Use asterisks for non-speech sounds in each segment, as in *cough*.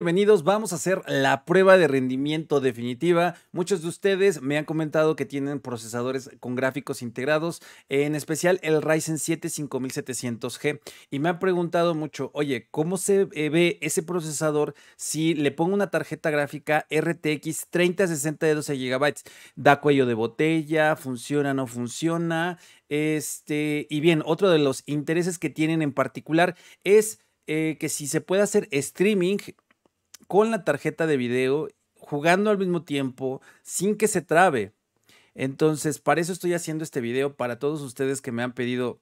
Bienvenidos, vamos a hacer la prueba de rendimiento definitiva. Muchos de ustedes me han comentado que tienen procesadores con gráficos integrados, en especial el Ryzen 7 5700G, y me han preguntado mucho, oye, ¿cómo se eh, ve ese procesador si le pongo una tarjeta gráfica RTX 3060 de 12 GB? ¿Da cuello de botella? ¿Funciona? o ¿No funciona? Este, y bien, otro de los intereses que tienen en particular es... Eh, que si se puede hacer streaming con la tarjeta de video, jugando al mismo tiempo, sin que se trabe. Entonces, para eso estoy haciendo este video, para todos ustedes que me han pedido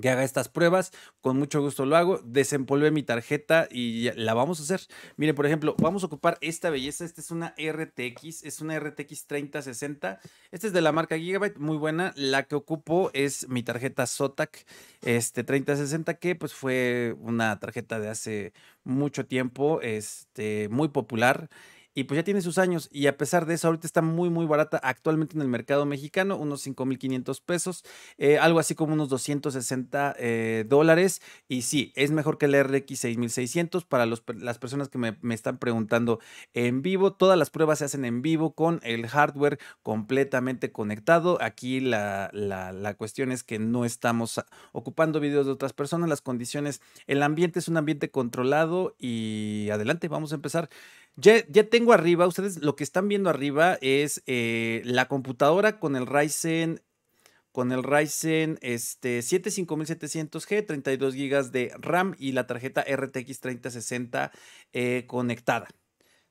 que haga estas pruebas. Con mucho gusto lo hago. Desempolvé mi tarjeta y la vamos a hacer. Miren, por ejemplo, vamos a ocupar esta belleza. Esta es una RTX, es una RTX 3060. Esta es de la marca Gigabyte, muy buena. La que ocupo es mi tarjeta Zotac este 3060 que pues fue una tarjeta de hace mucho tiempo, este muy popular y pues ya tiene sus años y a pesar de eso ahorita está muy muy barata actualmente en el mercado mexicano, unos 5.500 pesos, eh, algo así como unos 260 eh, dólares y sí, es mejor que el RX 6600 para las personas que me, están preguntando en vivo, todas las pruebas se hacen en vivo con el hardware completamente conectado, aquí la, la, la cuestión es que no estamos ocupando videos de otras personas, las condiciones, el ambiente es un ambiente controlado y adelante, vamos a empezar. Ya, ya, tengo arriba, ustedes lo que están viendo arriba es eh, la computadora con el Ryzen con el Ryzen este, 7 g 32 GB de RAM y la tarjeta RTX 3060 eh, conectada.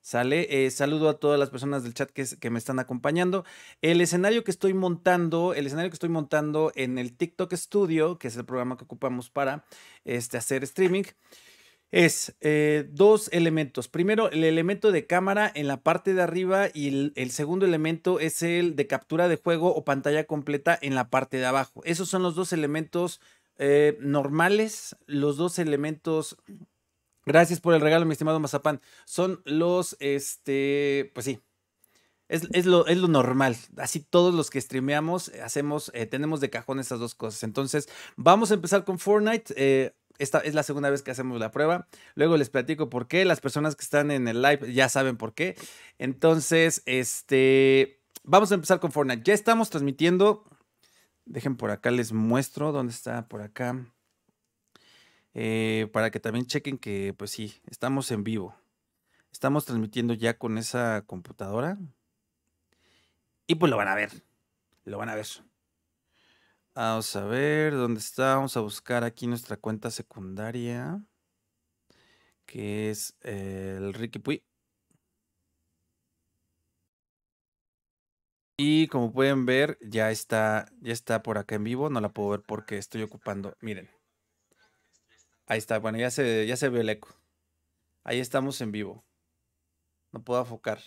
¿Sale? Eh, saludo a todas las personas del chat que, me están acompañando. El escenario que estoy montando, el escenario que estoy montando en el TikTok Studio, que es el programa que ocupamos para este, hacer streaming, es eh, dos elementos. Primero, el elemento de cámara en la parte de arriba y el, segundo elemento es el de captura de juego o pantalla completa en la parte de abajo. Esos son los dos elementos eh, normales, los dos elementos... Gracias por el regalo, mi estimado Mazapán. Son los, este, pues sí, es, lo, es, lo, normal. Así todos los que streameamos eh, hacemos, tenemos de cajón esas dos cosas. Entonces, vamos a empezar con Fortnite esta es la segunda vez que hacemos la prueba. Luego les platico por qué. Las personas que están en el live ya saben por qué. Entonces, este, vamos a empezar con Fortnite. Ya estamos transmitiendo. Dejen por acá, les muestro dónde está por acá. Eh, para que también chequen que, pues sí, estamos en vivo. Estamos transmitiendo ya con esa computadora. Y pues lo van a ver. Lo van a ver. Vamos a ver dónde está. Vamos a buscar aquí nuestra cuenta secundaria, que es eh, el Ricky Pui. Y como pueden ver, ya está, ya está por acá en vivo. No la puedo ver porque estoy ocupando. Miren. Ahí está. Bueno, ya se, ya se ve el eco. Ahí estamos en vivo. No puedo enfocar.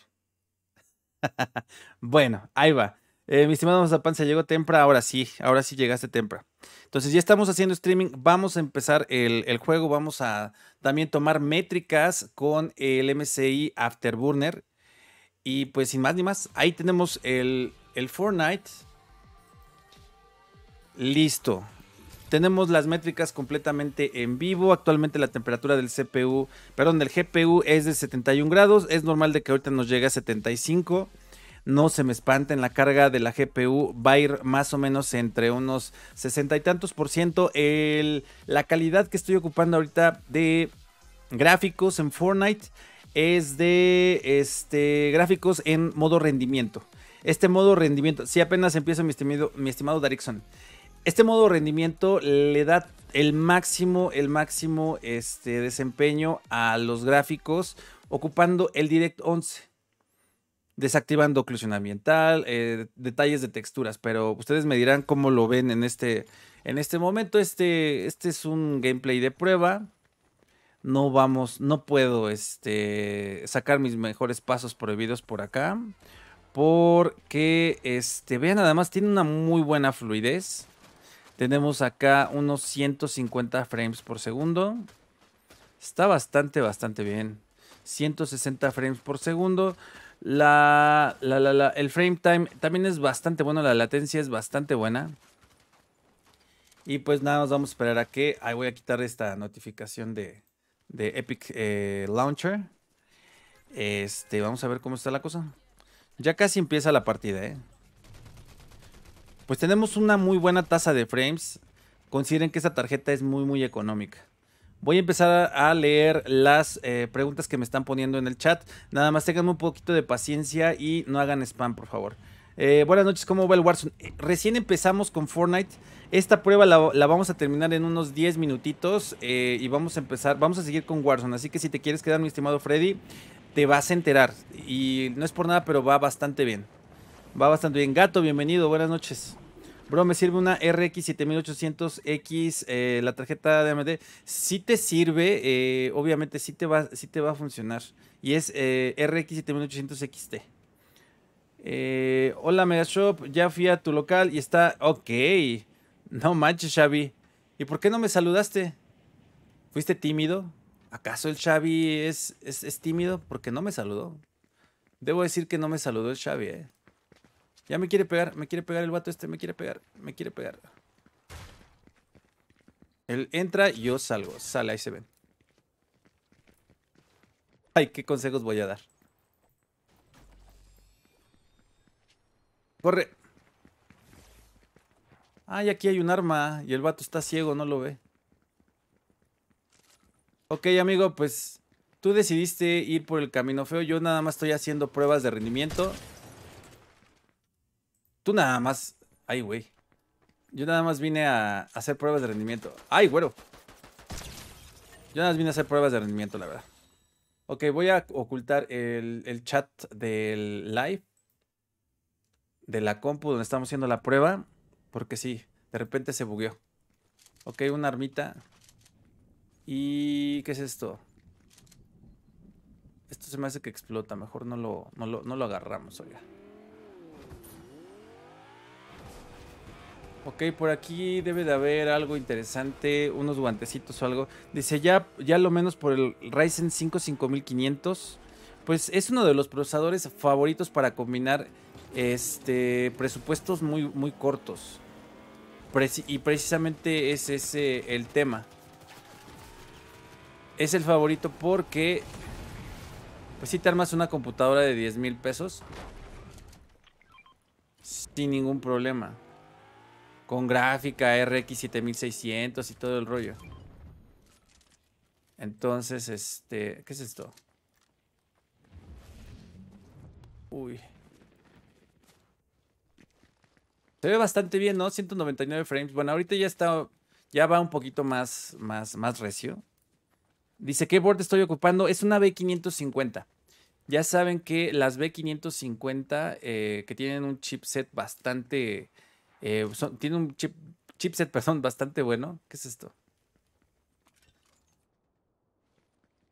*laughs* bueno, ahí va. Eh, mi estimado Mazapan, se llegó temprano, ahora sí, ahora sí llegaste temprano. Entonces ya estamos haciendo streaming, vamos a empezar el, juego, vamos a también tomar métricas con el MCI Afterburner. Y pues sin más ni más, ahí tenemos el, Fortnite. Listo. Tenemos las métricas completamente en vivo. Actualmente la temperatura del CPU, perdón, del GPU es de 71 grados. Es normal de que ahorita nos llegue a 75 no se me espanten, la carga de la GPU va a ir más o menos entre unos sesenta y tantos por ciento. la calidad que estoy ocupando ahorita de gráficos en Fortnite es de este, gráficos en modo rendimiento. Este modo rendimiento, si apenas empieza mi estimado, mi estimado este modo rendimiento le da el máximo, el máximo este, desempeño a los gráficos ocupando el Direct 11 desactivando oclusión ambiental, eh, detalles de texturas, pero ustedes me dirán cómo lo ven en este, en este momento. Este, este es un gameplay de prueba. No vamos, no puedo este, sacar mis mejores pasos prohibidos por acá. Porque, este, vean, además tiene una muy buena fluidez. Tenemos acá unos 150 frames por segundo. Está bastante, bastante bien. 160 frames por segundo. La, la, la, el frame time también es bastante bueno, la latencia es bastante buena. Y pues nada, nos vamos a esperar a que... Ahí voy a quitar esta notificación de, de Epic eh, Launcher. Este, vamos a ver cómo está la cosa. Ya casi empieza la partida, ¿eh? Pues tenemos una muy buena tasa de frames. Consideren que esta tarjeta es muy, muy económica. Voy a empezar a leer las eh, preguntas que me están poniendo en el chat. Nada más tengan un poquito de paciencia y no hagan spam, por favor. Eh, buenas noches, ¿cómo va el Warzone? Eh, recién empezamos con Fortnite. Esta prueba la, vamos a terminar en unos 10 minutitos y vamos a empezar, vamos a seguir con Warzone. Así que si te quieres quedar, mi estimado Freddy, te vas a enterar. Y no es por nada, pero va bastante bien. Va bastante bien. Gato, bienvenido, buenas noches. Bro, me sirve una RX 7800X, eh, la tarjeta de AMD. Sí te sirve, eh, obviamente sí te, va, te va a funcionar. Y es eh, RX 7800XT. hola Megashop, ya fui a tu local y está... Ok. No manches, Xavi. ¿Y por qué no me saludaste? ¿Fuiste tímido? ¿Acaso el Xavi es, es, es tímido? Porque no me saludó. Debo decir que no me saludó el Xavi, ¿eh? Ya me quiere pegar, me quiere pegar el vato este, me quiere pegar, me quiere pegar. Él entra, y yo salgo. Sale, ahí se ven. Ay, qué consejos voy a dar. Corre. Ay, aquí hay un arma y el vato está ciego, no lo ve. Ok, amigo, pues tú decidiste ir por el camino feo. Yo nada más estoy haciendo pruebas de rendimiento. Tú nada más. Ay, güey. Yo nada más vine a hacer pruebas de rendimiento. Ay, güero. Yo nada más vine a hacer pruebas de rendimiento, la verdad. Ok, voy a ocultar el, chat del live. De la compu donde estamos haciendo la prueba. Porque sí, de repente se bugueó. Ok, una armita. ¿Y qué es esto? Esto se me hace que explota. Mejor no lo, no no lo agarramos, oiga. Ok, por aquí debe de haber algo interesante, unos guantecitos o algo. Dice, ya, ya lo menos por el Ryzen 5 5500. Pues es uno de los procesadores favoritos para combinar este, presupuestos muy, muy cortos. y precisamente es ese el tema. Es el favorito porque... Pues si te armas una computadora de 10 mil pesos. Sin ningún problema. Con gráfica RX 7600 y todo el rollo. Entonces, este... ¿Qué es esto? Uy. Se ve bastante bien, ¿no? 199 frames. Bueno, ahorita ya está... Ya va un poquito más, más, recio. Dice, ¿qué board estoy ocupando? Es una B550. Ya saben que las B550 eh, que tienen un chipset bastante eh, tiene un chipset, perdón, bastante bueno. ¿Qué es esto?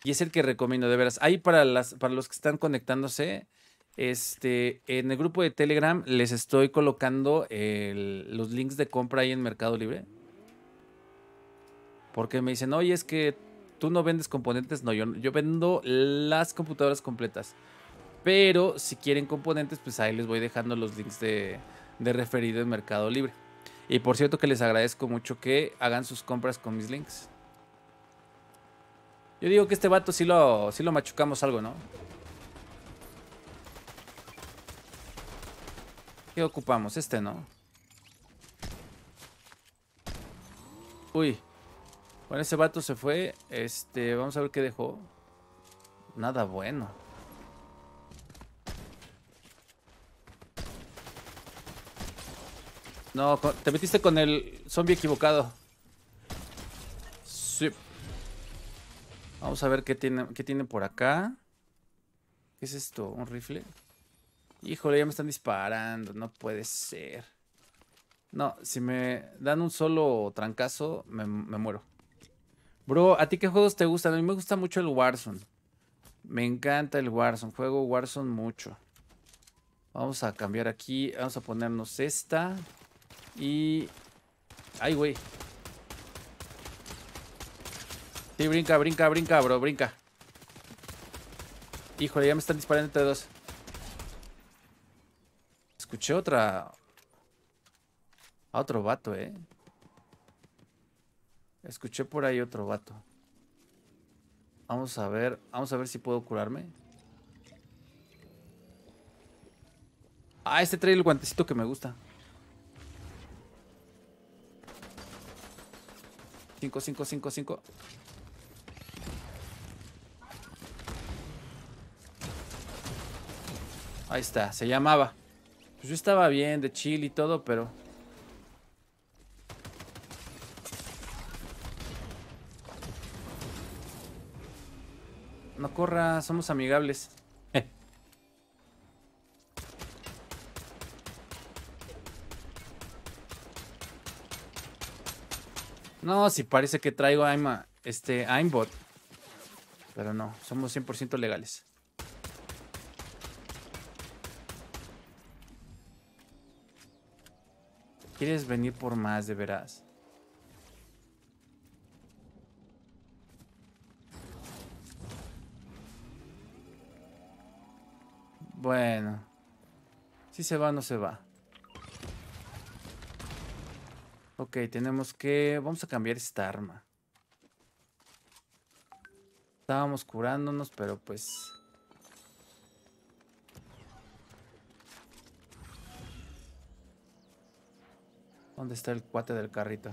Y es el que recomiendo, de veras. Ahí para, los que están conectándose, este, en el grupo de Telegram les estoy colocando los links de compra ahí en Mercado Libre. Porque me dicen, oye, es que tú no vendes componentes. No, yo vendo las computadoras completas. Pero si quieren componentes, pues ahí les voy dejando los links de, de referido en Mercado Libre. Y por cierto que les agradezco mucho que hagan sus compras con mis links. Yo digo que este vato sí lo, lo machucamos algo, ¿no? ¿Qué ocupamos? Este, ¿no? Uy. Bueno, ese vato se fue. Este, vamos a ver qué dejó. Nada bueno. No, te metiste con el zombie equivocado. Sí. Vamos a ver qué tiene, qué tiene por acá. ¿Qué es esto? ¿Un rifle? Híjole, ya me están disparando. No puede ser. No, si me dan un solo trancazo, me muero. Bro, ¿a ti qué juegos te gustan? A mí me gusta mucho el Warzone. Me encanta el Warzone. Juego Warzone mucho. Vamos a cambiar aquí. Vamos a ponernos esta. Y... ¡Ay, güey! Sí, brinca, brinca, brinca, bro, brinca. Híjole, ya me están disparando entre dos. Escuché otra... A otro vato, eh. Escuché por ahí otro vato. Vamos a ver, vamos a ver si puedo curarme. Ah, este trae el guantecito que me gusta. Cinco, cinco, cinco, cinco. Ahí está, se llamaba. Pues yo estaba bien, de chill y todo, pero... No corra, somos amigables. No, si parece que traigo a este aimbot. Pero no, somos 100% legales. ¿Quieres venir por más, de veras? Bueno. Si se va, no se va. Ok, tenemos que... Vamos a cambiar esta arma. Estábamos curándonos, pero pues... ¿Dónde está el cuate del carrito?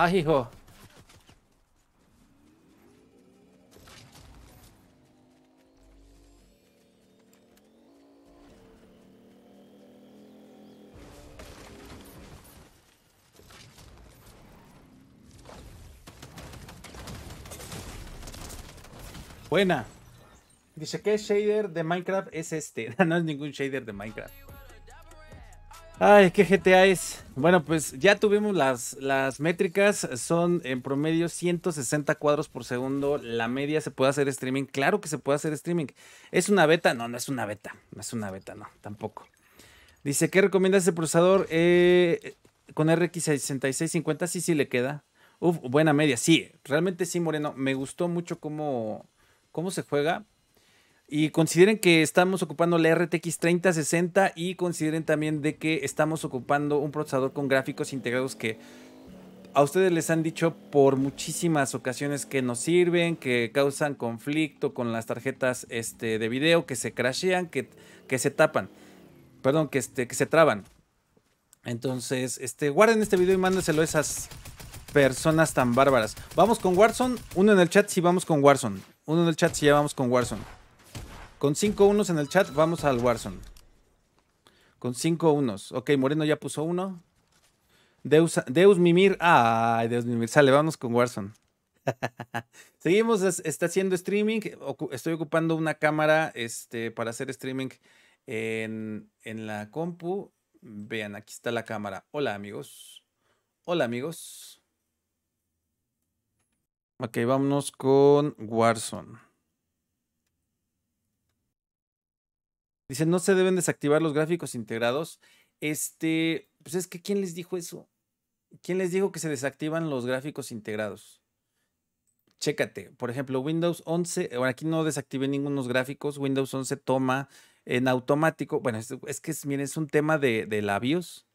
Ah, hijo. Buena. Dice, que shader de Minecraft es este? *laughs* no es ningún shader de Minecraft. Ay, qué GTA es. Bueno, pues ya tuvimos las, las métricas, son en promedio 160 cuadros por segundo, la media se puede hacer streaming, claro que se puede hacer streaming. ¿Es una beta? No, no es una beta, no es una beta, no, tampoco. Dice, ¿qué recomienda ese procesador eh, con RX6650? Sí, sí le queda. Uf, buena media, sí, realmente sí, Moreno, me gustó mucho cómo, cómo se juega, y consideren que estamos ocupando la RTX 3060 y consideren también de que estamos ocupando un procesador con gráficos integrados que a ustedes les han dicho por muchísimas ocasiones que no sirven, que causan conflicto con las tarjetas este, de video, que se crashean, que, que se tapan, perdón, que, este, que se traban. Entonces, este, guarden este video y mándenselo a esas personas tan bárbaras. Vamos con Warzone, uno en el chat si vamos con Warzone, uno en el chat si ya vamos con Warzone. Con cinco unos en el chat, vamos al Warzone. Con cinco unos. Ok, Moreno ya puso uno. Deus, Deus Mimir. Ay, Deus Mimir. Sale, vamos con Warzone. *laughs* Seguimos, está haciendo streaming. Estoy ocupando una cámara este, para hacer streaming en, en la compu. Vean, aquí está la cámara. Hola, amigos. Hola, amigos. Ok, vámonos con Warzone. Dice, no se deben desactivar los gráficos integrados. Este, pues es que ¿quién les dijo eso? ¿Quién les dijo que se desactivan los gráficos integrados? Chécate, por ejemplo, Windows 11, bueno, aquí no desactivé ningunos gráficos, Windows 11 toma en automático, bueno, es, que es, miren, es un tema de, de BIOS,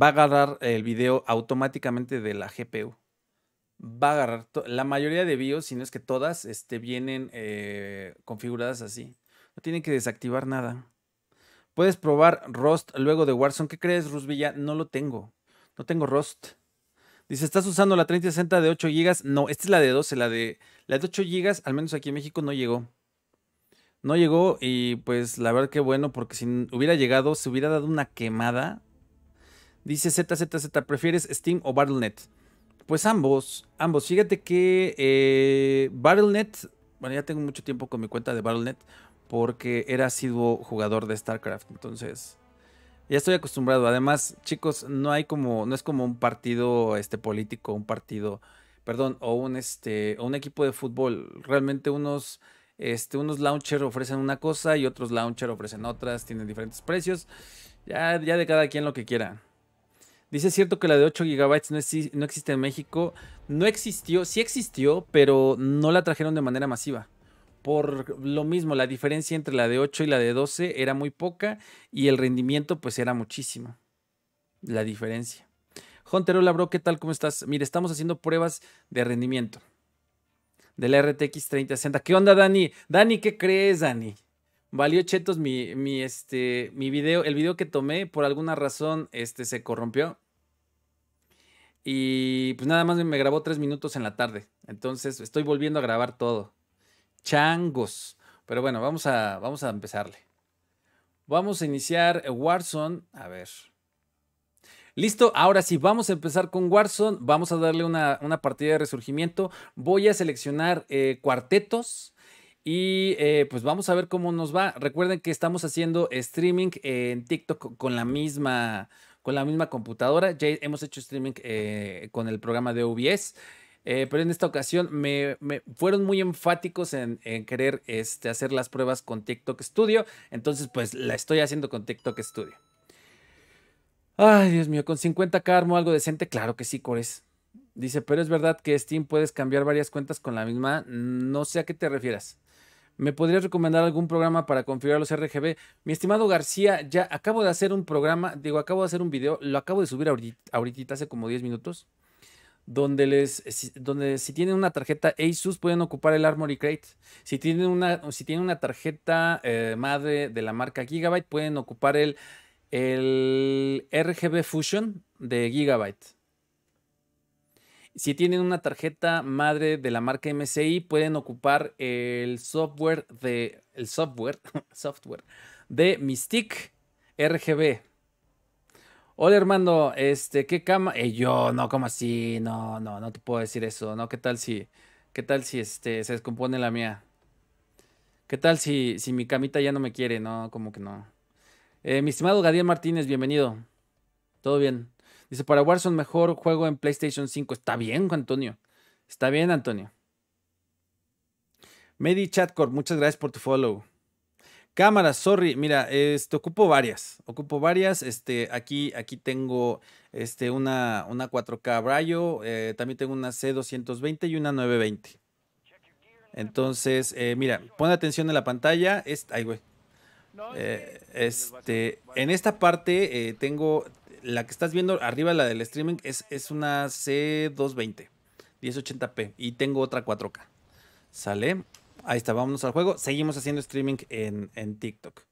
va a agarrar el video automáticamente de la GPU va a agarrar la mayoría de BIOS, si no es que todas, este, vienen eh, configuradas así. No tiene que desactivar nada. Puedes probar Rust luego de Warzone. ¿Qué crees, Ya No lo tengo. No tengo Rust. Dice, ¿estás usando la 3060 de 8 GB? No, esta es la de 12, la de, la de 8 GB, al menos aquí en México no llegó. No llegó y pues la verdad que bueno, porque si hubiera llegado se hubiera dado una quemada. Dice ZZZ, ¿prefieres Steam o Battle.net? Pues ambos, ambos. Fíjate que eh, Battle.net, bueno ya tengo mucho tiempo con mi cuenta de Battle.net, porque era asiduo jugador de StarCraft. Entonces, ya estoy acostumbrado. Además, chicos, no hay como, no es como un partido este, político, un partido, perdón, o un, este, o un equipo de fútbol. Realmente unos, este, unos launcher ofrecen una cosa y otros launcher ofrecen otras, tienen diferentes precios. Ya, de cada quien lo que quiera. Dice, cierto que la de 8 GB no, no existe en México? No existió, sí existió, pero no la trajeron de manera masiva por lo mismo, la diferencia entre la de 8 y la de 12 era muy poca y el rendimiento pues era muchísimo. La diferencia. Hunter, bro, ¿qué tal? ¿Cómo estás? Mire, estamos haciendo pruebas de rendimiento del RTX 3060. ¿Qué onda, Dani? Dani, ¿qué crees, Dani? Valió chetos mi, mi, este, mi video, el video que tomé, por alguna razón, este, se corrompió. Y pues nada más me grabó tres minutos en la tarde. Entonces estoy volviendo a grabar todo changos. Pero bueno, vamos a, vamos a empezarle. Vamos a iniciar eh, Warzone. A ver. Listo, ahora sí, vamos a empezar con Warzone. Vamos a darle una, partida de resurgimiento. Voy a seleccionar eh, cuartetos. Y eh, pues vamos a ver cómo nos va. Recuerden que estamos haciendo streaming en TikTok con la misma, con la misma computadora. Ya hemos hecho streaming con el programa de OBS. Eh, pero en esta ocasión me, fueron muy enfáticos en, querer este, hacer las pruebas con TikTok Studio. Entonces, pues la estoy haciendo con TikTok Studio. Ay, Dios mío, con 50k armo algo decente. Claro que sí, Cores. Dice, pero es verdad que Steam puedes cambiar varias cuentas con la misma. No sé a qué te refieras. ¿Me podrías recomendar algún programa para configurar los RGB? Mi estimado García, ya acabo de hacer un programa, digo, acabo de hacer un video, lo acabo de subir ahorita, ahorita hace como 10 minutos donde les eh, donde si tienen una tarjeta Asus pueden ocupar el Armory Crate. Si tienen una si una tarjeta eh, madre de la marca Gigabyte pueden ocupar el el RGB Fusion de Gigabyte. Si tienen una tarjeta madre de la marca MSI pueden ocupar el software de el software *laughs* software de Mystic RGB. Hola hermano, este, ¿qué cama? Eh, yo, no, ¿cómo así? No, no, no te puedo decir eso, ¿no? ¿Qué tal si, qué tal si este, se descompone la mía? ¿Qué tal si, si mi camita ya no me quiere? No, como que no. Eh, mi estimado Gadiel Martínez, bienvenido. Todo bien. Dice, para Warzone mejor juego en PlayStation 5. Está bien, Antonio. Está bien, Antonio. Medi Chatcore, muchas gracias por tu follow. Cámara, sorry. Mira, este, ocupo varias. Ocupo varias. Este, aquí, aquí tengo este, una, una 4K Brayo. Eh, también tengo una C220 y una 920. Entonces, eh, mira, pon atención en la pantalla. es, ay, güey. Eh, este, en esta parte tengo la que estás viendo arriba, la del streaming, es, es una C220, 1080p. Y tengo otra 4K. ¿Sale? Ahí está, vámonos al juego. Seguimos haciendo streaming en, TikTok.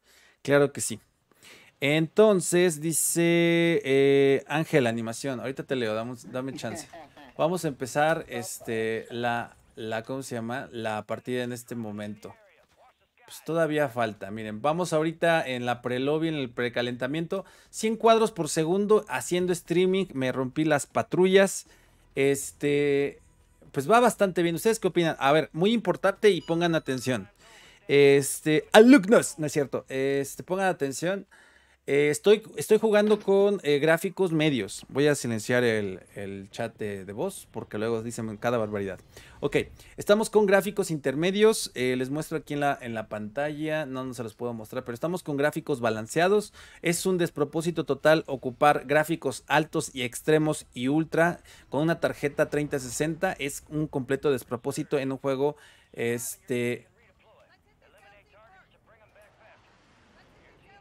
Claro que sí. Entonces, dice eh, Ángel, Animación. Ahorita te leo, dame, dame chance. *laughs* Vamos a empezar este, la, la, se llama? La partida en este momento. Pues todavía falta. Miren, vamos ahorita en la pre en el precalentamiento. 100 cuadros por segundo haciendo streaming. Me rompí las patrullas. Este, pues va bastante bien. ¿Ustedes qué opinan? A ver, muy importante y pongan atención. Este, alumnos, no es cierto. Este, pongan atención. Eh, estoy, estoy jugando con eh, gráficos medios. Voy a silenciar el, chat de, voz porque luego dicen cada barbaridad. Ok, estamos con gráficos intermedios. Eh, les muestro aquí en la, en la pantalla. No, no se los puedo mostrar, pero estamos con gráficos balanceados. Es un despropósito total ocupar gráficos altos y extremos y ultra con una tarjeta 3060. Es un completo despropósito en un juego este,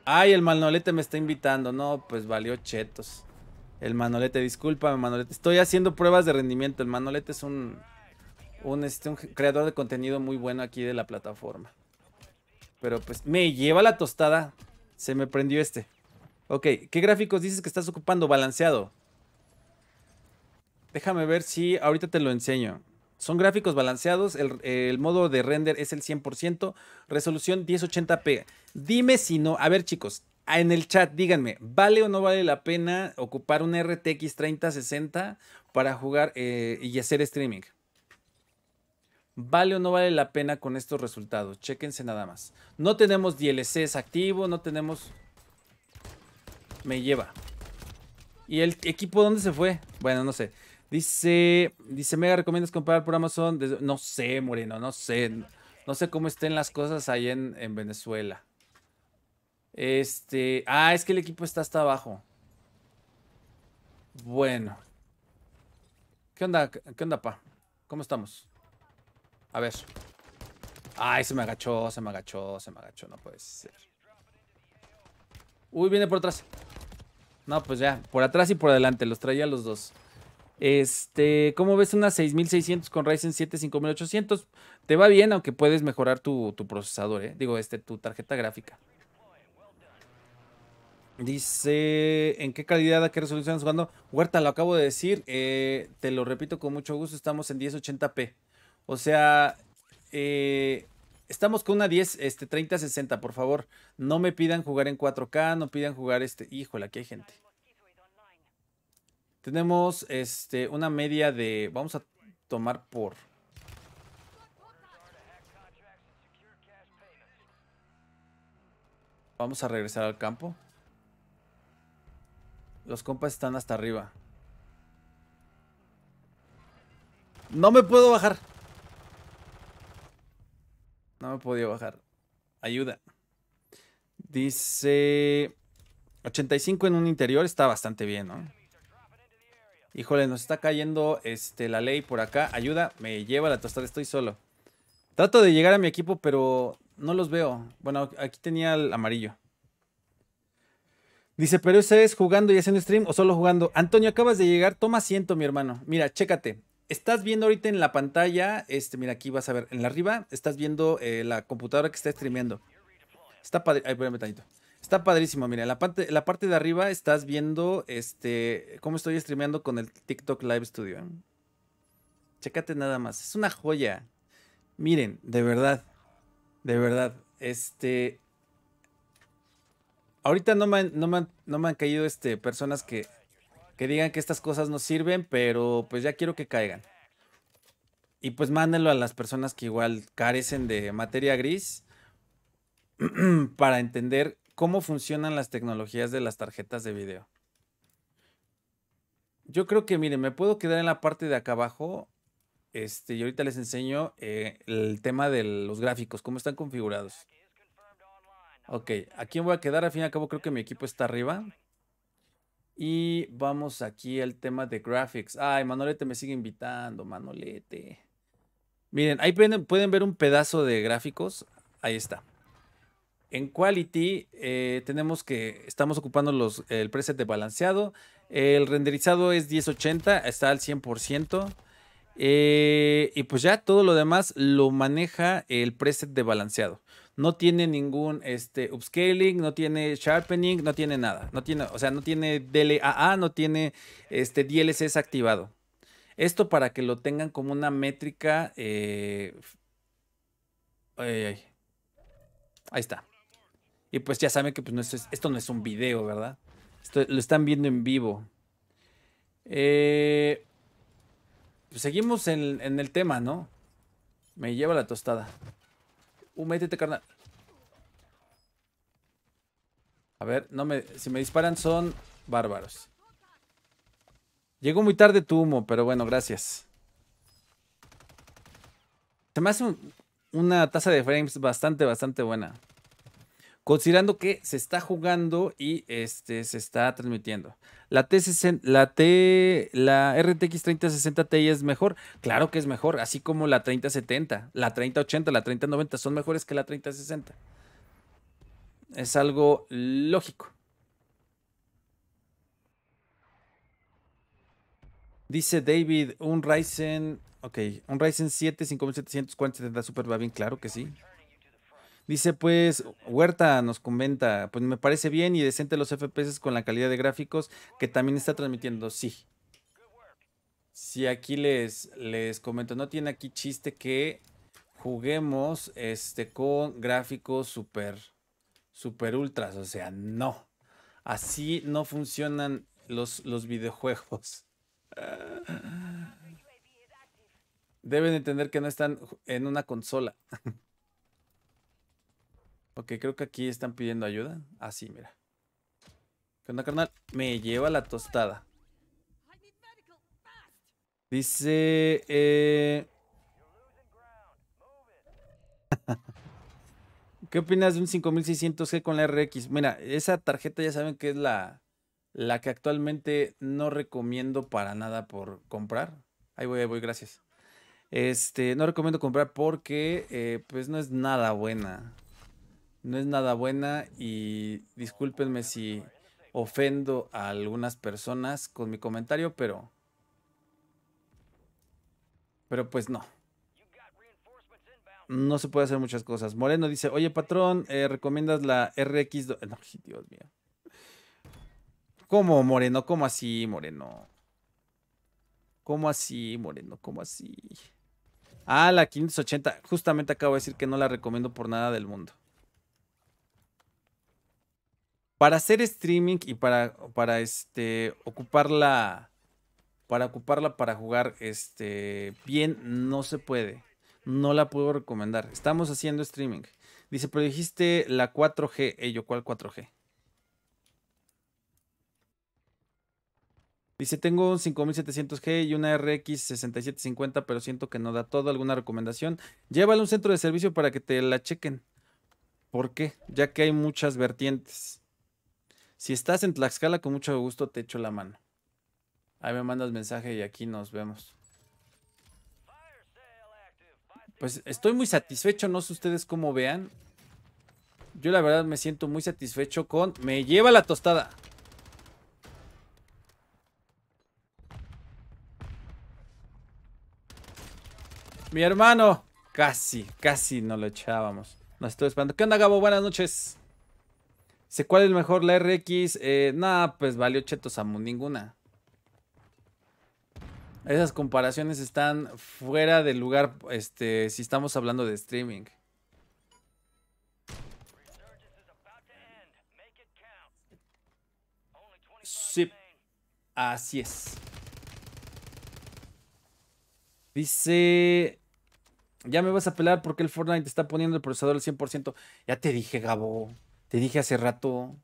Ay, el Manolete me está invitando. No, pues valió chetos. El Manolete, discúlpame, Manolete. Estoy haciendo pruebas de rendimiento. El Manolete es un, un, este, un creador de contenido muy bueno aquí de la plataforma. Pero pues me lleva la tostada. Se me prendió este. Ok, ¿qué gráficos dices que estás ocupando? Balanceado. Déjame ver si ahorita te lo enseño. Son gráficos balanceados, el, modo de render es el 100%, resolución 1080p. Dime si no, a ver chicos, en el chat díganme, ¿vale o no vale la pena ocupar un RTX 3060 para jugar eh, y hacer streaming? ¿Vale o no vale la pena con estos resultados? Chéquense nada más. No tenemos DLCs activo, no tenemos... Me lleva. ¿Y el equipo dónde se fue? Bueno, no sé. Dice, dice, Mega, ¿recomiendas comprar por Amazon? No sé, Moreno, no sé. No sé cómo estén las cosas ahí en, en Venezuela. Este, ah, es que el equipo está hasta abajo. Bueno. ¿Qué onda, qué onda, pa? ¿Cómo estamos? A ver. Ay, se me agachó, se me agachó, se me agachó. No puede ser. Uy, viene por atrás. No, pues ya. Por atrás y por adelante. Los traía los dos. Este, ¿cómo ves una 6600 con Ryzen 7 5800? Te va bien, aunque puedes mejorar tu, procesador, ¿eh? Digo, este, tu tarjeta gráfica. Dice, ¿en qué calidad, a qué resolución estás jugando? Huerta, lo acabo de decir, eh, te lo repito con mucho gusto, estamos en 1080p. O sea, eh, estamos con una 10, este, 3060, por favor. No me pidan jugar en 4K, no pidan jugar este... Híjole, aquí hay gente. Tenemos este, una media de... Vamos a tomar por... Vamos a regresar al campo. Los compas están hasta arriba. No me puedo bajar. No me podía bajar. Ayuda. Dice... 85 en un interior está bastante bien, ¿no? Híjole, nos está cayendo este, la ley por acá. Ayuda, me lleva la tostada, estoy solo. Trato de llegar a mi equipo, pero no los veo. Bueno, aquí tenía el amarillo. Dice, pero ustedes es jugando y haciendo stream o solo jugando. Antonio, acabas de llegar, toma asiento, mi hermano. Mira, chécate. Estás viendo ahorita en la pantalla, este, mira, aquí vas a ver, en la arriba, estás viendo eh, la computadora que está streameando. Está padre. Ay, espérame tantito. Está padrísimo, mira, la parte, la parte de arriba estás viendo este cómo estoy streameando con el TikTok Live Studio. ¿eh? Chécate nada más, es una joya. Miren, de verdad, de verdad, este ahorita no me, no, me, han, caído este personas que que digan que estas cosas no sirven, pero pues ya quiero que caigan. Y pues mándenlo a las personas que igual carecen de materia gris *clears throat* para entender cómo funcionan las tecnologías de las tarjetas de video. Yo creo que, miren, me puedo quedar en la parte de acá abajo. Este, y ahorita les enseño eh, el tema de los gráficos, cómo están configurados. Ok, aquí me voy a quedar. Al fin y al cabo, creo que mi equipo está arriba. Y vamos aquí al tema de graphics. Ay, Manolete me sigue invitando, Manolete. Miren, ahí pueden ver un pedazo de gráficos. Ahí está en quality eh, tenemos que, estamos ocupando el preset de balanceado. El renderizado es 1080, está al 100%. Eh, y pues ya todo lo demás lo maneja el preset de balanceado. No tiene ningún este, upscaling, no tiene sharpening, no tiene nada. No tiene, o sea, no tiene DLAA, no tiene este, activado. Esto para que lo tengan como una métrica. Eh, Ahí está. Y pues ya saben que pues, esto, no es un video, ¿verdad? lo están viendo en vivo. Eh, pues seguimos en, el tema, ¿no? Me lleva la tostada. Uh, métete, carnal. A ver, no me, si me disparan son bárbaros. Llegó muy tarde tu humo, pero bueno, gracias. Se me hace una taza de frames bastante, bastante buena considerando que se está jugando y este, se está transmitiendo. La, T la, T, la RTX 3060 Ti es mejor, claro que es mejor, así como la 3070, la 3080, la 3090 son mejores que la 3060. Es algo lógico. Dice David, un Ryzen, ok, un Ryzen 7 5740 70 Super va bien, claro que sí. Dice pues Huerta nos comenta, pues me parece bien y decente los FPS con la calidad de gráficos que también está transmitiendo. Sí. Si aquí les, les comento, no tiene aquí chiste que juguemos este con gráficos super super ultras, o sea, no. Así no funcionan los, los videojuegos. Deben entender que no están en una consola. *laughs* Porque creo que aquí están pidiendo ayuda. Así, ah, mira. ¿Qué onda, carnal? Me lleva la tostada. Dice... Eh, *laughs* ¿Qué opinas de un 5600G con la RX? Mira, esa tarjeta ya saben que es la, la que actualmente no recomiendo para nada por comprar. Ahí voy, ahí voy, gracias. Este, no recomiendo comprar porque eh, pues no es nada buena no es nada buena y discúlpenme si ofendo a algunas personas con mi comentario, pero... Pero pues no. No se puede hacer muchas cosas. Moreno dice, oye patrón, eh, ¿recomiendas la RX2? No, *laughs* Dios mío. ¿Cómo, Moreno? ¿Cómo así, Moreno? ¿Cómo así, Moreno? ¿Cómo así? Ah, la 580. Justamente acabo de decir que no la recomiendo por nada del mundo para hacer streaming y para, para este, ocuparla, para ocuparla para jugar este, bien, no se puede. No la puedo recomendar. Estamos haciendo streaming. Dice, pero dijiste la 4G. Ello, ¿cuál 4G? Dice, tengo un 5700G y una RX 6750, pero siento que no da todo. ¿Alguna recomendación? Llévalo a un centro de servicio para que te la chequen. ¿Por qué? Ya que hay muchas vertientes. Si estás en Tlaxcala, con mucho gusto te echo la mano. Ahí me mandas mensaje y aquí nos vemos. Pues estoy muy satisfecho, no sé ustedes cómo vean. Yo la verdad me siento muy satisfecho con... Me lleva la tostada. Mi hermano. Casi, casi no lo echábamos. Nos estoy esperando. ¿Qué onda, Gabo? Buenas noches. ¿Sé ¿cuál es mejor la RX? Eh, nada, pues valió cheto Samu, ninguna. Esas comparaciones están fuera de lugar este, si estamos hablando de streaming. Sí, así es. Dice, ya me vas a pelar porque el Fortnite está poniendo el procesador al 100%. Ya te dije, Gabo. Te dije hace rato.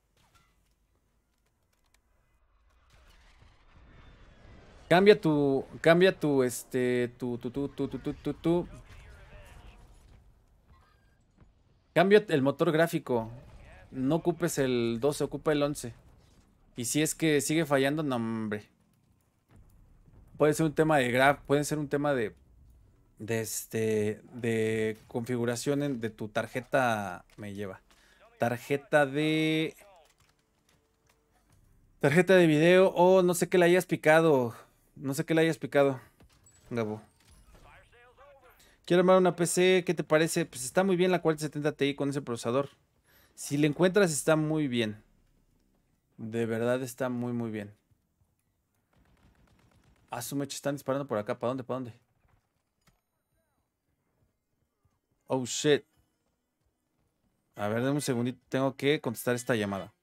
Cambia tu. Cambia tu. Este. Tu. Tu. Tu. Tu. Tu. Tu. tu. Cambia el motor gráfico. No ocupes el 12, ocupa el 11. Y si es que sigue fallando, no, hombre. Puede ser un tema de graf, puede ser un tema de. De este. De configuración de tu tarjeta. Me lleva tarjeta de... Tarjeta de video o oh, no sé qué le hayas picado. No sé qué le hayas picado, Gabo. Quiero armar una PC, ¿qué te parece? Pues está muy bien la 470 Ti con ese procesador. Si le encuentras está muy bien. De verdad está muy muy bien. Ah, su mecha están disparando por acá. ¿Para dónde? ¿Para dónde? Oh shit. A ver, dame un segundito. Tengo que contestar esta llamada.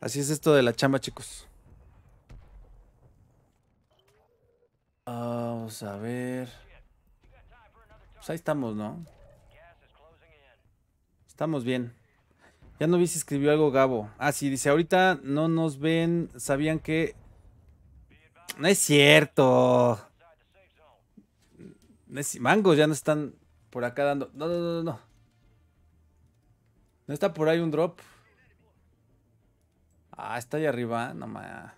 Así es esto de la chamba, chicos. Vamos a ver. Pues ahí estamos, ¿no? Estamos bien. Ya no vi si escribió algo Gabo. Ah, sí, dice, ahorita no nos ven. Sabían que... No es cierto. Mangos ya no están por acá dando. No, no, no, no. No está por ahí un drop. Ah, está ahí arriba. No más.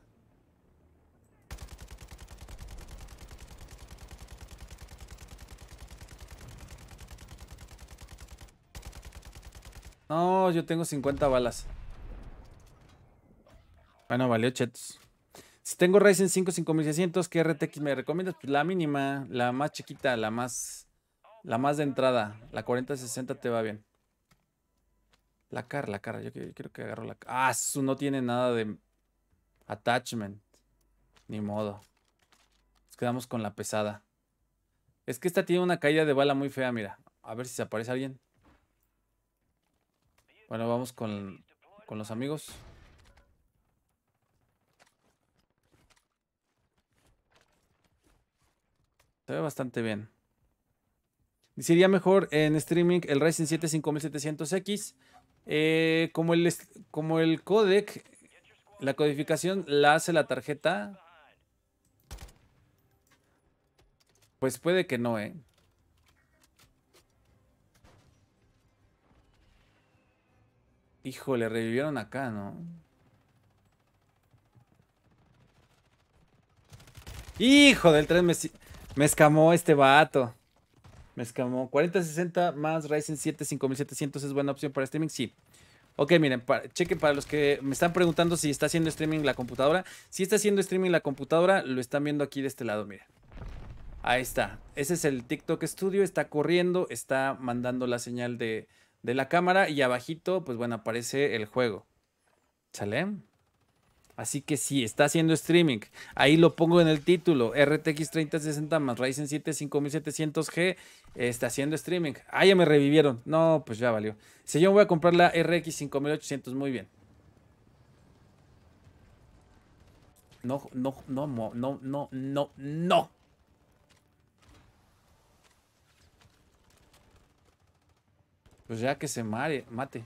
No, yo tengo 50 balas. Bueno, valió chetos. Si tengo Ryzen 5 5600, ¿qué RTX me recomiendas? Pues la mínima, la más chiquita, la más la más de entrada, la 4060 te va bien. La cara, la cara, yo, creo quiero que agarro la cara. Ah, eso no tiene nada de attachment. Ni modo. Nos quedamos con la pesada. Es que esta tiene una caída de bala muy fea, mira. A ver si se aparece alguien. Bueno, vamos con, con los amigos. Se ve bastante bien. Sería mejor en streaming el Ryzen 7 5700X. Eh, como, el, como el codec, la codificación la hace la tarjeta. Pues puede que no, ¿eh? le revivieron acá, ¿no? Hijo del 3 me... Me escamó este vato. Me escamó. 4060 más Ryzen 7 5700 es buena opción para streaming. Sí. Ok, miren, para, chequen para los que me están preguntando si está haciendo streaming la computadora. Si está haciendo streaming la computadora, lo están viendo aquí de este lado, miren. Ahí está. Ese es el TikTok Studio. Está corriendo, está mandando la señal de, de la cámara y abajito, pues bueno, aparece el juego. ¿Sale? Así que si está haciendo streaming, ahí lo pongo en el título, RTX 3060 más Ryzen 7 5700G, está haciendo streaming. Ah, ya me revivieron. No, pues ya valió. Si yo voy a comprar la RX 5800, muy bien. No, no, no, no, no, no, no. Pues ya que se mare, mate.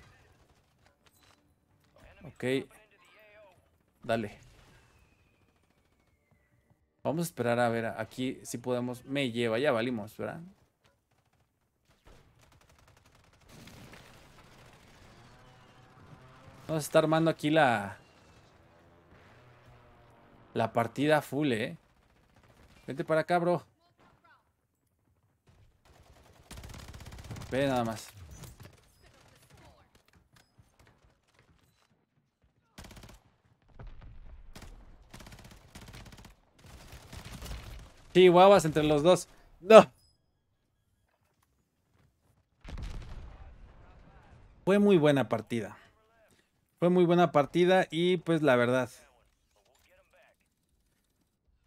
Ok. Dale. Vamos a esperar a ver aquí si podemos. Me lleva, ya valimos, ¿verdad? Vamos a estar armando aquí la... La partida full, ¿eh? Vente para acá, bro. Ve nada más. Sí, guavas entre los dos. No. Fue muy buena partida. Fue muy buena partida y pues la verdad,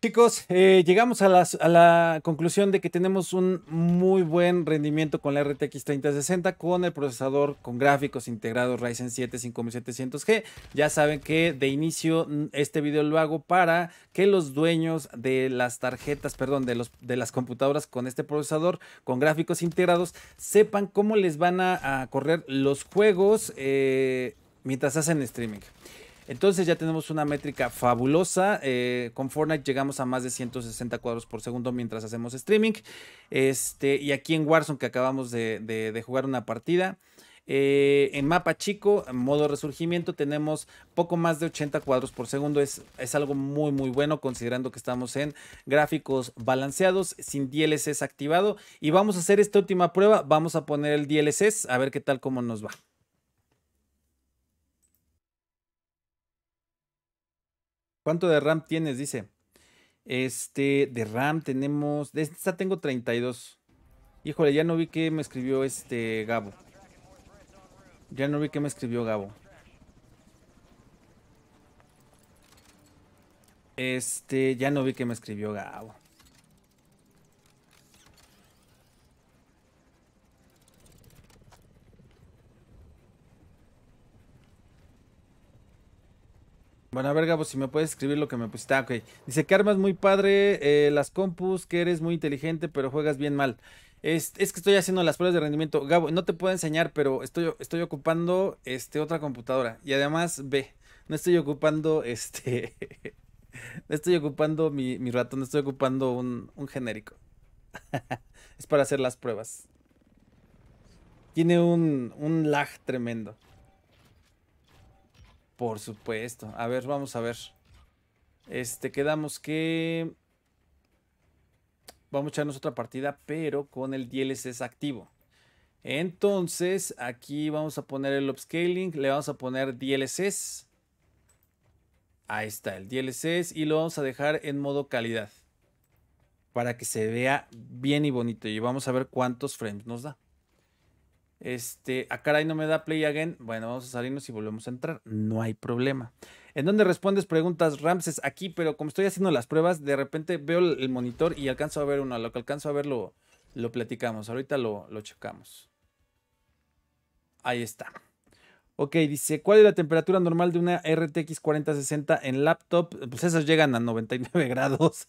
Chicos, eh, llegamos a, la conclusión de que tenemos un muy buen rendimiento con la RTX 3060 con el procesador con gráficos integrados Ryzen 7 5700G. Ya saben que de inicio mm, este video lo hago para que los dueños de las tarjetas, perdón, de, las computadoras con este procesador con gráficos integrados sepan cómo les van a, correr los juegos eh, mientras hacen streaming. Entonces ya tenemos una métrica fabulosa. Eh, con Fortnite llegamos a más de 160 cuadros por segundo mientras hacemos streaming. Este, y aquí en Warzone que acabamos de, jugar una partida. Eh, en mapa chico, en modo resurgimiento, tenemos poco más de 80 cuadros por segundo. Es, es algo muy, muy bueno considerando que estamos en gráficos balanceados, sin DLCs activado. Y vamos a hacer esta última prueba. Vamos a poner el DLCs a ver qué tal cómo nos va. ¿Cuánto de RAM tienes? Dice. Este, de RAM tenemos. De esta tengo 32. Híjole, ya no vi que me escribió este Gabo. Ya no vi que me escribió Gabo. Este, ya no vi que me escribió Gabo. Bueno, a ver Gabo, si me puedes escribir lo que me pusiste. Ah, Dice que armas muy padre eh, las compus, que eres muy inteligente, pero juegas bien mal. Es, que estoy haciendo las pruebas de rendimiento. Gabo, no te puedo enseñar, pero estoy, estoy ocupando este, otra computadora. Y además, ve, no estoy ocupando *laughs* este. no estoy ocupando mi, mi ratón, estoy ocupando un, genérico. *laughs* es para hacer las pruebas. Tiene un, un lag tremendo. Por supuesto. A ver, vamos a ver. Este, quedamos que... Vamos a echarnos otra partida, pero con el DLSS activo. Entonces, aquí vamos a poner el upscaling, le vamos a poner DLSS. Ahí está el DLSS y lo vamos a dejar en modo calidad. Para que se vea bien y bonito. Y vamos a ver cuántos frames nos da. Este, a ah, caray no me da play again. Bueno, vamos a salirnos y volvemos a entrar. No hay problema. En dónde respondes preguntas Ramses aquí, pero como estoy haciendo las pruebas, de repente veo el monitor y alcanzo a ver uno. Lo que alcanzo a ver lo, platicamos. Ahorita lo, lo checamos. Ahí está. Ok, dice, ¿cuál es la temperatura normal de una RTX 4060 en laptop? Pues esas llegan a 99 *laughs* grados.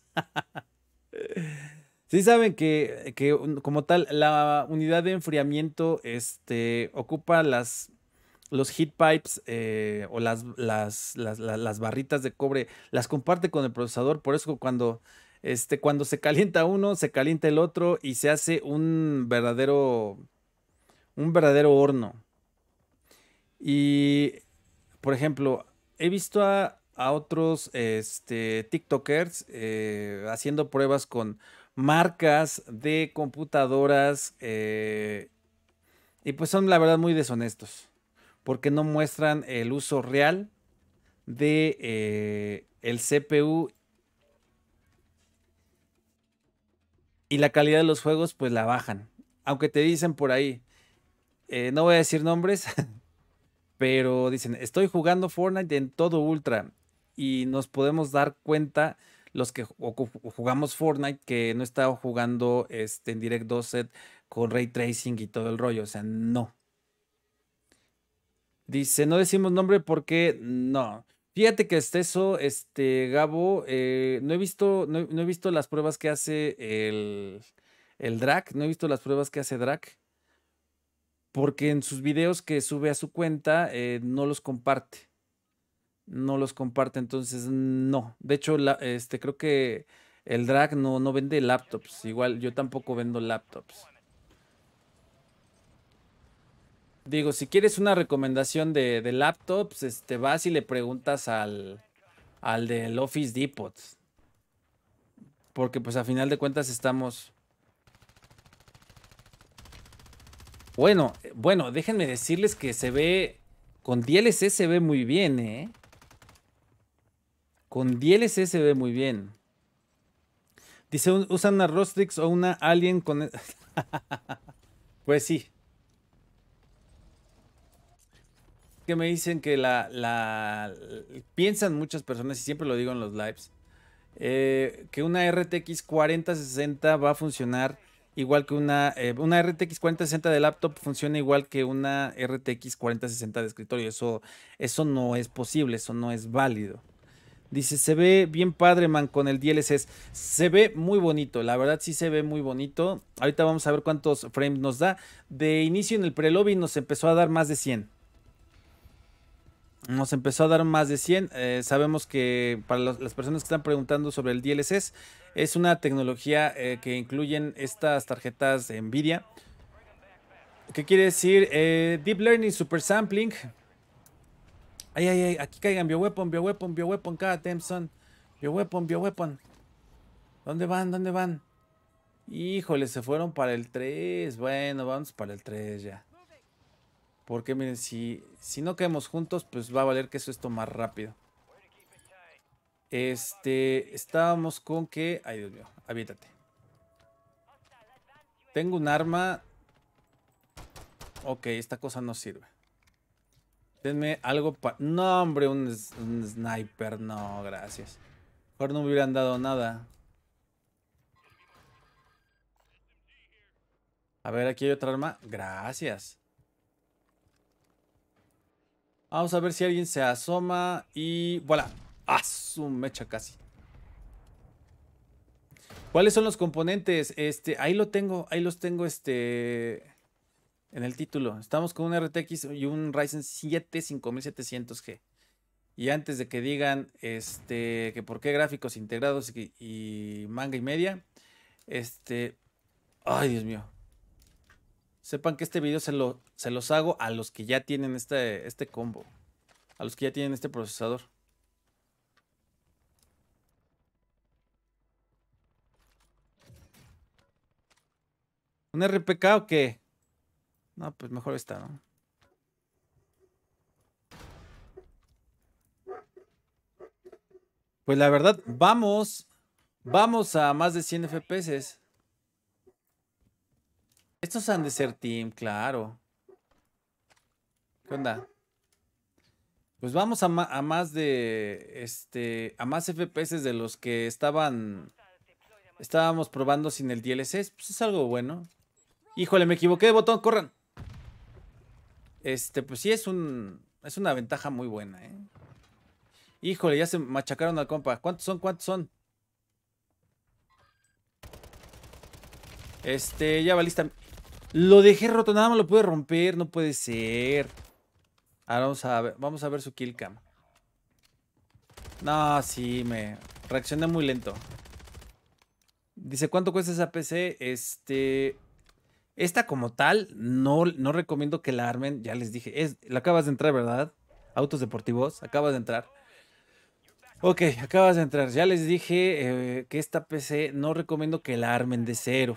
Sí saben que, que, como tal, la unidad de enfriamiento este, ocupa las, los heat pipes eh, o las, las, barritas de cobre, las comparte con el procesador, por eso cuando, este, cuando se *laughs* calienta uno, se calienta el otro y se hace un verdadero, un verdadero horno. Y, por ejemplo, he visto a, a otros este, TikTokers eh, haciendo pruebas con marcas de computadoras eh, y pues son la verdad muy deshonestos porque no muestran el uso real de eh, el CPU y la calidad de los juegos pues la bajan aunque te dicen por ahí eh, no voy a decir nombres *laughs* pero dicen estoy jugando Fortnite en todo ultra y nos podemos dar cuenta los que jugamos Fortnite, que no estaba jugando este, en Direct 2 set con ray tracing y todo el rollo. O sea, no. Dice, no decimos nombre porque no. Fíjate que es eso, este, Gabo, eh, no, he visto, he visto las pruebas que hace el, el Drac, no he visto las pruebas que hace Drac, porque en sus videos que sube a su cuenta eh, no los comparte no los comparte, entonces no. De hecho, este, creo que el drag no, no vende laptops. Igual yo tampoco vendo laptops. Digo, si quieres una recomendación de, laptops, este, vas y le preguntas al, al del Office Depot. Porque pues a final de cuentas estamos... Bueno, eh, bueno, déjenme decirles que se ve... Con DLC se ve muy bien, ¿eh? Con DLC se ve muy bien. Dice, ¿usan una Rostrix o una Alien con...? E-? *laughs* pues sí. Que me dicen que la, Piensan muchas personas, y siempre lo digo en los lives, eh, que una RTX 4060 va a funcionar igual que una... Eh, una RTX 4060 de laptop funciona igual que una RTX 4060 de escritorio. Eso, eso no es posible, eso no es válido. Dice, se ve bien padre, man, con el DLCs. Se ve muy bonito, la verdad sí se ve muy bonito. Ahorita vamos a ver cuántos frames nos da. De inicio en el pre-lobby nos empezó a dar más de 100. Nos empezó a dar más de 100. Eh, sabemos que para las personas que están preguntando sobre el DLCs, es una tecnología eh, que incluyen estas tarjetas de NVIDIA. ¿Qué quiere decir? Eh, Deep Learning Super Sampling. Ay, ay, ay, aquí caigan. Bioweapon, bioweapon, bioweapon. Cada Tempson. Bioweapon, bioweapon. ¿Dónde van? ¿Dónde van? Híjole, se fueron para el 3. Bueno, vamos para el 3 ya. Porque miren, si, si no caemos juntos, pues va a valer que eso esto más rápido. Este, estábamos con que... Ay, Dios mío, habítate. Tengo un arma. Ok, esta cosa no sirve. Denme algo para... No, hombre, un, sniper. No, gracias. Mejor no me hubieran dado nada. A ver, aquí hay otra arma. Gracias. Vamos a ver si alguien se asoma y... ¡Voilà! ¡Ah, su mecha casi! ¿Cuáles son los componentes? Este, ahí lo tengo, ahí los tengo, este en el título. Estamos con un RTX y un Ryzen 7 5700G. Y antes de que digan este, que por qué gráficos integrados y, manga y media, este, ay Dios mío, sepan que este video se, lo, se los hago a los que ya tienen este, este combo, a los que ya tienen este procesador. ¿Un RPK o qué? No, pues mejor está, ¿no? Pues la verdad, vamos. Vamos a más de 100 FPS. Estos han de ser team, claro. ¿Qué onda? Pues vamos a, más de. Este. A más FPS de los que estaban. Estábamos probando sin el DLC. Pues es algo bueno. Híjole, me equivoqué de botón, corran. Este, pues sí es un. Es una ventaja muy buena, ¿eh? Híjole, ya se machacaron al compa. ¿Cuántos son? ¿Cuántos son? Este, ya lista. Lo dejé roto, nada más lo pude romper, no puede ser. Ahora vamos a ver, vamos a ver su killcam. No, sí, me reaccioné muy lento. Dice, ¿cuánto cuesta esa PC? Este, esta como tal, no, no recomiendo que la armen, ya les dije, es, la acabas de entrar, ¿verdad? Autos deportivos, acabas de entrar. Ok, acabas de entrar. Ya les dije eh, que esta PC no recomiendo que la armen de cero.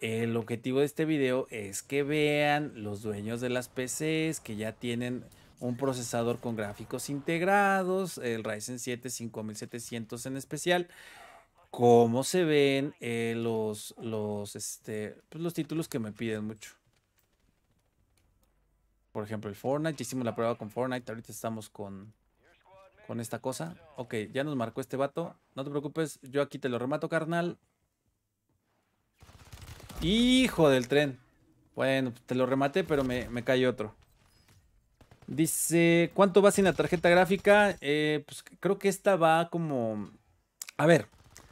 El objetivo de este video es que vean los dueños de las PCs que ya tienen un procesador con gráficos integrados, el Ryzen 7 5700 en especial, cómo se ven eh, los, los, este, pues, los títulos que me piden mucho. Por ejemplo, el Fortnite. hicimos la prueba con Fortnite. Ahorita estamos con, con esta cosa. Ok, ya nos marcó este vato. No te preocupes, yo aquí te lo remato, carnal. Hijo del tren. Bueno, te lo rematé, pero me, me cae otro. Dice, ¿cuánto va sin la tarjeta gráfica? Eh, pues creo que esta va como... A ver,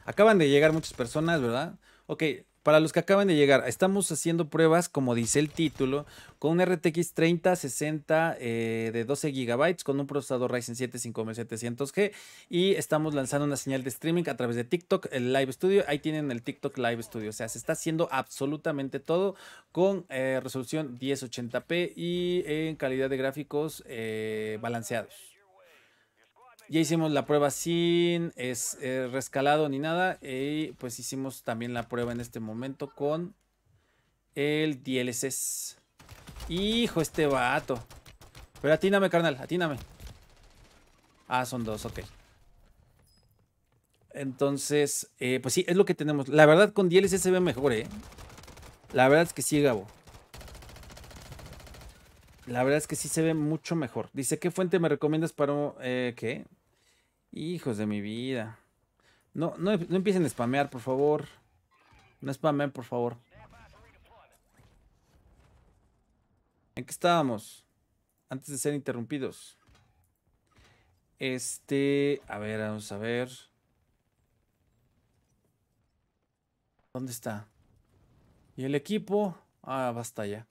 Acaban de llegar muchas personas, ¿verdad? Ok, para los que acaban de llegar, estamos haciendo pruebas, como dice el título, con un RTX 3060 eh, de 12 GB con un procesador Ryzen 7 5700G y estamos lanzando una señal de streaming a través de TikTok el Live Studio. Ahí tienen el TikTok Live Studio, o sea, se está haciendo absolutamente todo con eh, resolución 1080p y en calidad de gráficos eh, balanceados. Ya hicimos la prueba sin es, eh, rescalado ni nada. Y pues hicimos también la prueba en este momento con el DLC. Hijo, este vato. Pero atíname, carnal, atíname. Ah, son dos, ok. Entonces, eh, pues sí, es lo que tenemos. La verdad, con DLC se ve mejor, ¿eh? La verdad es que sí, Gabo. La verdad es que sí se ve mucho mejor. Dice, ¿qué fuente me recomiendas para... Eh, ¿Qué? Hijos de mi vida. No, no, no empiecen a spamear, por favor. No spamen, por favor. ¿En qué estábamos? Antes de ser interrumpidos. Este... A ver, vamos a ver. ¿Dónde está? ¿Y el equipo? Ah, basta ya.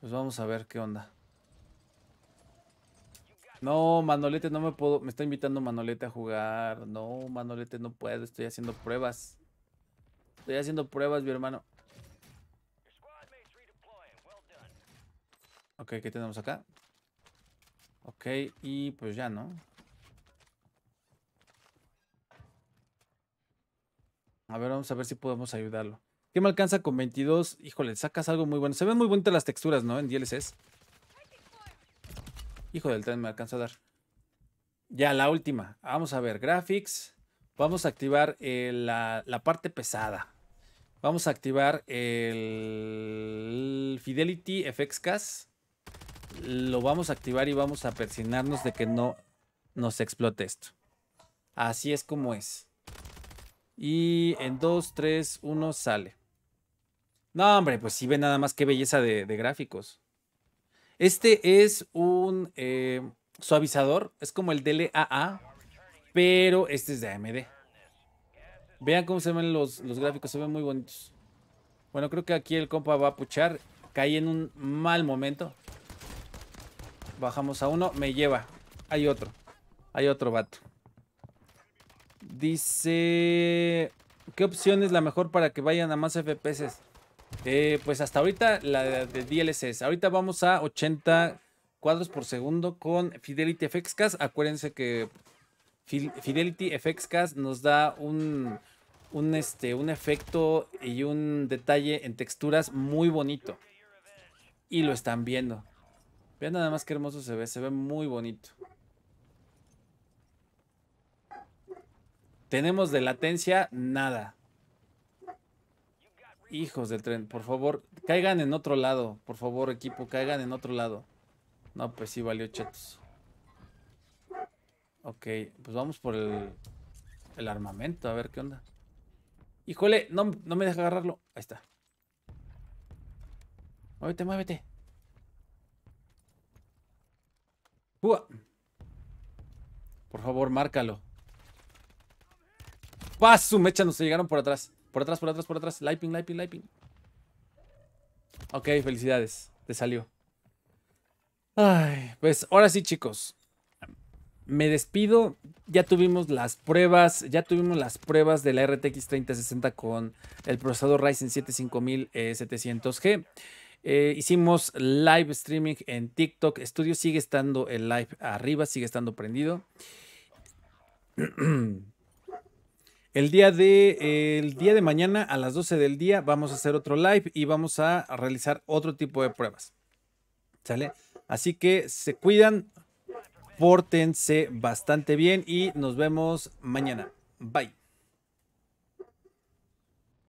Pues vamos a ver qué onda. No, Manolete, no me puedo. Me está invitando Manolete a jugar. No, Manolete, no puedo. Estoy haciendo pruebas. Estoy haciendo pruebas, mi hermano. Ok, ¿qué tenemos acá? Ok, y pues ya, ¿no? A ver, vamos a ver si podemos ayudarlo. ¿Qué me alcanza con 22? Híjole, sacas algo muy bueno. Se ven muy bonitas las texturas, ¿no? En DLCs. Hijo del tren, me alcanza a dar. Ya, la última. Vamos a ver, graphics. Vamos a activar la, parte pesada. Vamos a activar el Fidelity FX CAS. Lo vamos a activar y vamos a persignarnos de que no nos explote esto. Así es como es. Y en 2, 3, 1 sale. No, hombre, pues si ve nada más qué belleza de gráficos. Este es un eh, suavizador, es como el DLAA, pero este es de AMD. Vean cómo se ven los, los gráficos, se ven muy bonitos. Bueno, creo que aquí el compa va a puchar. Caí en un mal momento. Bajamos a uno, me lleva. Hay otro, hay otro vato. Dice... ¿Qué opción es la mejor para que vayan a más FPS? Eh, pues hasta ahorita la de DLSS. Ahorita vamos a 80 cuadros por segundo con Fidelity FXCast. Acuérdense que Fidelity FXCast nos da un, este, un efecto y un detalle en texturas muy bonito. Y lo están viendo. Vean nada más qué hermoso se ve. Se ve muy bonito. Tenemos de latencia nada. Hijos del tren, por favor, caigan en otro lado. Por favor, equipo, caigan en otro lado. No, pues sí, valió chetos. Ok, pues vamos por el, armamento, a ver qué onda. Híjole, no, me deja agarrarlo. Ahí está. Muévete, muévete. Por favor, márcalo. su Mecha, se llegaron por atrás. Por atrás, por atrás, por atrás. Liping, liping, liping. Ok, felicidades. Te salió. Ay, pues ahora sí, chicos. Me despido. Ya tuvimos las pruebas. Ya tuvimos las pruebas de la RTX 3060 con el procesador Ryzen 7 5700G. Eh, eh, hicimos live streaming en TikTok. Estudio sigue estando el live arriba, sigue estando prendido. *clears throat* El día de, día de mañana a las 12 del día vamos a hacer otro live y vamos a realizar otro tipo de pruebas. ¿Sale? Así que se cuidan, pórtense bastante bien y nos vemos mañana. Bye.